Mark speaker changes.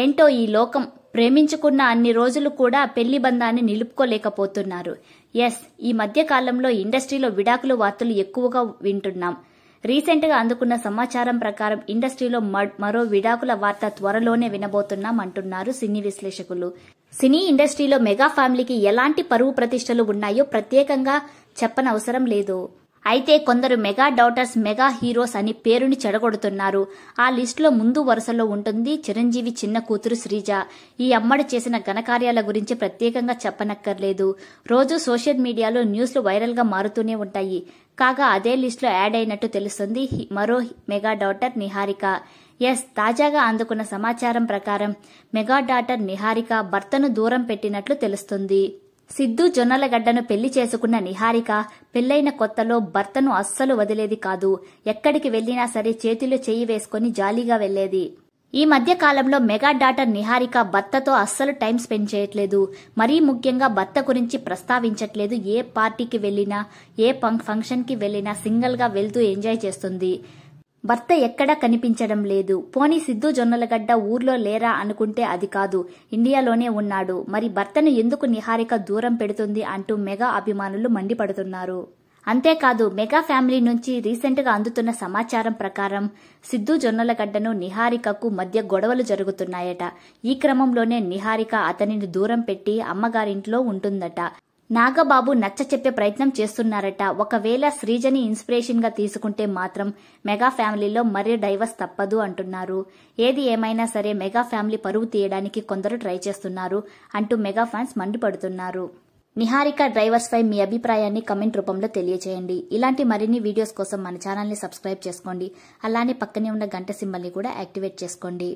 Speaker 1: ఏంటో ఈ లోకం ప్రేమించుకున్న అన్ని రోజులు కూడా పెళ్లి బంధాన్ని నిలుపుకోలేకపోతున్నారు ఎస్ ఈ మధ్య కాలంలో ఇండస్ట్రీలో విడాకుల వార్తలు ఎక్కువగా వింటున్నాం రీసెంట్గా అందుకున్న సమాచారం ప్రకారం ఇండస్ట్రీలో మరో విడాకుల వార్త త్వరలోనే వినబోతున్నాం అంటున్నారు సినీ విశ్లేషకులు సినీ ఇండస్ట్రీలో మెగా ఫ్యామిలీకి ఎలాంటి పరువు ప్రతిష్టలు ఉన్నాయో ప్రత్యేకంగా చెప్పనవసరం లేదు అయితే కొందరు మెగా డాటర్స్ మెగా హీరోస్ అని పేరుని చెడగొడుతున్నారు ఆ లిస్టులో ముందు వరుసలో ఉంటుంది చిరంజీవి చిన్న కూతురు శ్రీజ ఈ అమ్మడు చేసిన ఘనకార్యాల గురించి ప్రత్యేకంగా చెప్పనక్కర్లేదు రోజు సోషల్ మీడియాలో న్యూస్లు వైరల్గా మారుతూనే ఉంటాయి కాగా అదే లిస్టులో యాడ్ అయినట్టు తెలుస్తుంది మరో మెగా డాటర్ నిహారిక ఎస్ తాజాగా అందుకున్న సమాచారం ప్రకారం మెగా డాటర్ నిహారిక భర్తను దూరం పెట్టినట్లు తెలుస్తుంది సిద్ధు జొన్నలగడ్డను పెళ్లి చేసుకున్న నిహారిక పెళ్లైన కొత్తలో భర్తను అస్సలు వదిలేది కాదు ఎక్కడికి వెళ్లినా సరే చేతిలో చేయి వేసుకుని జాలీగా వెళ్లేది ఈ మధ్య కాలంలో మెగా డాటర్ నిహారిక భర్తతో అస్సలు టైం స్పెండ్ చేయట్లేదు మరీ ముఖ్యంగా భర్త గురించి ప్రస్తావించట్లేదు ఏ పార్టీకి వెళ్ళినా ఏ ఫంక్షన్కి వెళ్ళినా గా వెళ్తూ ఎంజాయ్ చేస్తుంది భర్త ఎక్కడా కనిపించడం లేదు పోనీ సిద్ధు జొన్నలగడ్డ ఊర్లో లేరా అనుకుంటే అది కాదు ఇండియాలోనే ఉన్నాడు మరి భర్తను ఎందుకు నిహారిక దూరం పెడుతుంది అంటూ మెగా అభిమానులు మండిపడుతున్నారు అంతేకాదు మెగా ఫ్యామిలీ నుంచి రీసెంట్గా అందుతున్న సమాచారం ప్రకారం సిద్ధు జొన్నలగడ్డను నిహారికకు మధ్య గొడవలు జరుగుతున్నాయట ఈ క్రమంలోనే నిహారిక అతనిని దూరం పెట్టి అమ్మగారింట్లో ఉంటుందట నాగబాబు నచ్చ చెప్పే ప్రయత్నం చేస్తున్నారట ఒకవేళ శ్రీజని ఇన్స్పిరేషన్గా తీసుకుంటే మాత్రం మెగా ఫ్యామిలీలో మరే డైవర్స్ తప్పదు అంటున్నారు ఏది ఏమైనా సరే మెగా ఫ్యామిలీ పరువు తీయడానికి కొందరు ట్రై చేస్తున్నారు అంటూ మెగా ఫ్యాన్స్ మండిపడుతున్నారు నిహారిక డ్రైవర్స్ పై మీ అభిప్రాయాన్ని కమెంట్ రూపంలో తెలియజేయండి ఇలాంటి మరిన్ని వీడియోస్ కోసం మన ఛానల్ని సబ్స్క్రైబ్ చేసుకోండి అలానే పక్కనే ఉన్న గంట సింబల్ని కూడా యాక్టివేట్ చేసుకోండి